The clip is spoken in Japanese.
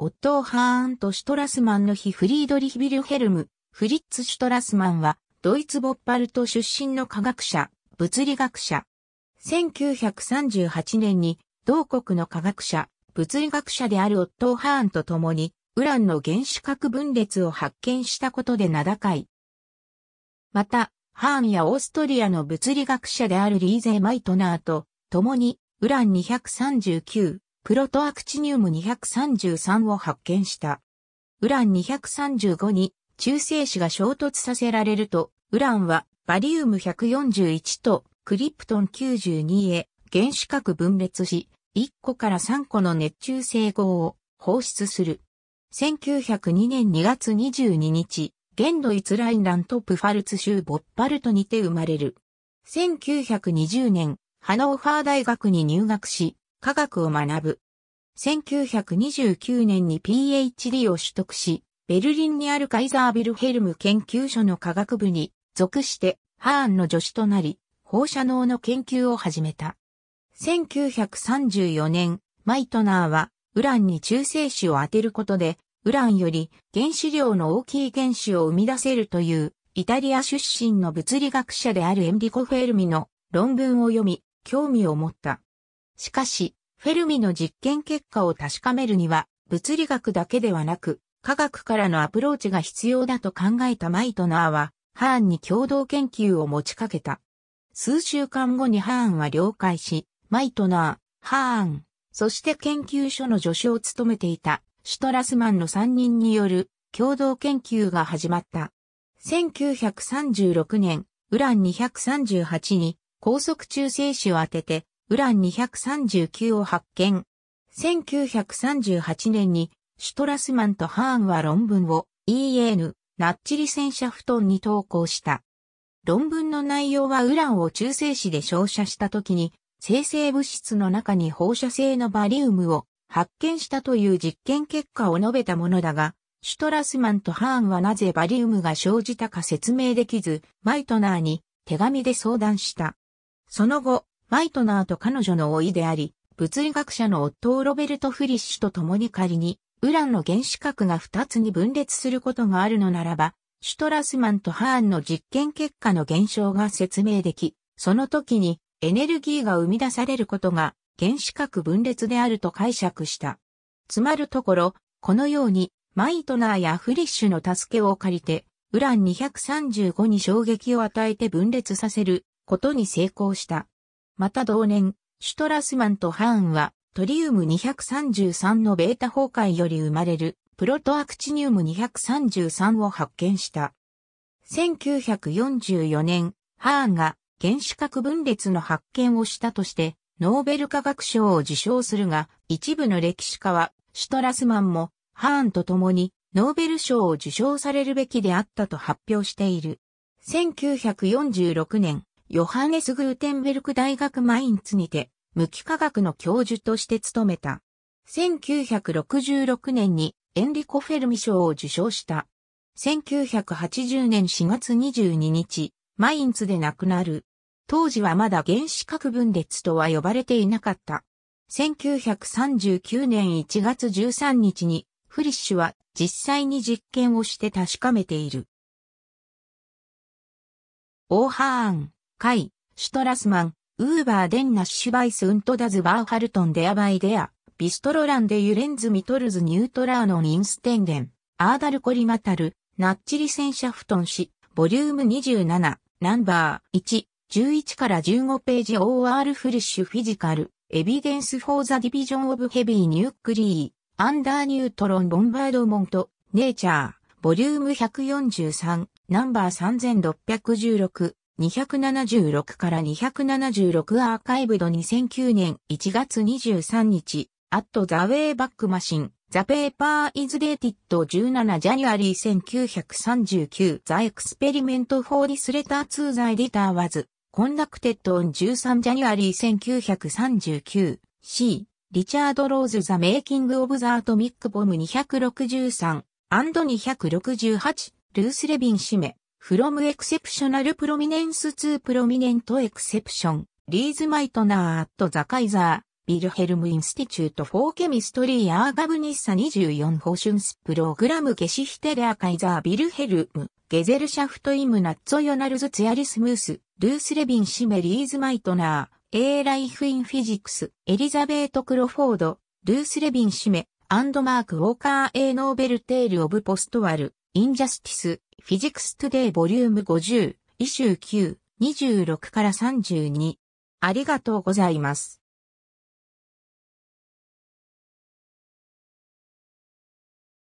オットー・ハーンとシュトラスマンの日フリードリヒ・ビルヘルム、フリッツ・シュトラスマンは、ドイツ・ボッパルト出身の科学者、物理学者。1938年に、同国の科学者、物理学者であるオットー・ハーンと共に、ウランの原子核分裂を発見したことで名高い。また、ハーンやオーストリアの物理学者であるリーゼ・マイトナーと、共に、ウラン239、プロトアクチニウム233を発見した。ウラン235に中性子が衝突させられると、ウランはバリウム141とクリプトン92へ原子核分裂し、1個から3個の熱中性合を放出する。1902年2月22日、現ドイツラインラントプファルツ州ボッパルトにて生まれる。1920年、ハノーファー大学に入学し、科学を学ぶ。1929年に PhD を取得し、ベルリンにあるカイザービルヘルム研究所の科学部に属してハーンの助手となり、放射能の研究を始めた。1934年、マイトナーはウランに中性子を当てることで、ウランより原子量の大きい原子を生み出せるという、イタリア出身の物理学者であるエンリコ・フェルミの論文を読み、興味を持った。しかし、フェルミの実験結果を確かめるには、物理学だけではなく、科学からのアプローチが必要だと考えたマイトナーは、ハーンに共同研究を持ちかけた。数週間後にハーンは了解し、マイトナー、ハーン、そして研究所の助手を務めていたシュトラスマンの3人による共同研究が始まった。1936年、ウラン238に高速中性子を当ててウラン239を発見。1938年に、シュトラスマンとハーンは論文を EN、ナッチリ戦車布団に投稿した。論文の内容はウランを中性子で照射した時に、生成物質の中に放射性のバリウムを発見したという実験結果を述べたものだが、シュトラスマンとハーンはなぜバリウムが生じたか説明できず、マイトナーに手紙で相談した。その後、マイトナーと彼女の老いであり、物理学者の夫ロベルト・フリッシュと共に仮に、ウランの原子核が2つに分裂することがあるのならば、シュトラスマンとハーンの実験結果の現象が説明でき、その時にエネルギーが生み出されることが原子核分裂であると解釈した。つまるところ、このようにマイトナーやフリッシュの助けを借りて、ウラン235に衝撃を与えて分裂させることに成功した。また同年、シュトラスマンとハーンは、トリウム233のベータ崩壊より生まれる、プロトアクチニウム233を発見した。1944年、ハーンが原子核分裂の発見をしたとして、ノーベル化学賞を受賞するが、一部の歴史家は、シュトラスマンも、ハーンと共に、ノーベル賞を受賞されるべきであったと発表している。1946年、ヨハネス・グーテンベルク大学マインツにて、無機化学の教授として務めた。1966年にエンリコ・フェルミ賞を受賞した。1980年4月22日、マインツで亡くなる。当時はまだ原子核分裂とは呼ばれていなかった。1939年1月13日にフリッシュは実際に実験をして確かめている。オーハーンカイ、シュトラスマン、ウーバーデンナッシュバイスウントダズバーハルトンデアバイデア、ビストロランデユレンズミトルズニュートラーノンインステンデン、アーダルコリマタル、ナッチリセンシャフトン氏、ボリューム27、ナンバー1、11から15ページ OR フルッシュフィジカル、エビデンスフォーザディビジョンオブヘビーニュークリー、アンダーニュートロンボンバードモント、ネイチャー、ボリューム143、ナンバー3616、276から276アーカイブド2009年1月23日、アットザウェイバックマシン、ザペーパーイズデーティット17ジャニュアリー1939ザエクスペリメントフォーディスレターツーザエディターワズ、コンダクテッ t オン13ジャニュアリー1939 C. リチャード・ローズ・ザ・メイキング・オブ・ザ・アトミック・ボム263 and 268ルース・レビン・シメ from exceptional prominence to prominent exception, Lies Meitner at the Kaiser, Wilhelm Institute for Chemistry a r g a b n i s s a 24 f o r s c h u n g s p r o g r a m Geschichte der Kaiser Wilhelm, Gesellschaft im Nationalsozialismus, Duslevin Schime Lies Meitner, A Life in Physics, Elizabeth Crawford, Duslevin Schime, and Mark Walker A Nobel Tale of Postwar, Injustice, フィジクストゥデイボリューム50、イシュー9、26から32。ありがとうございます。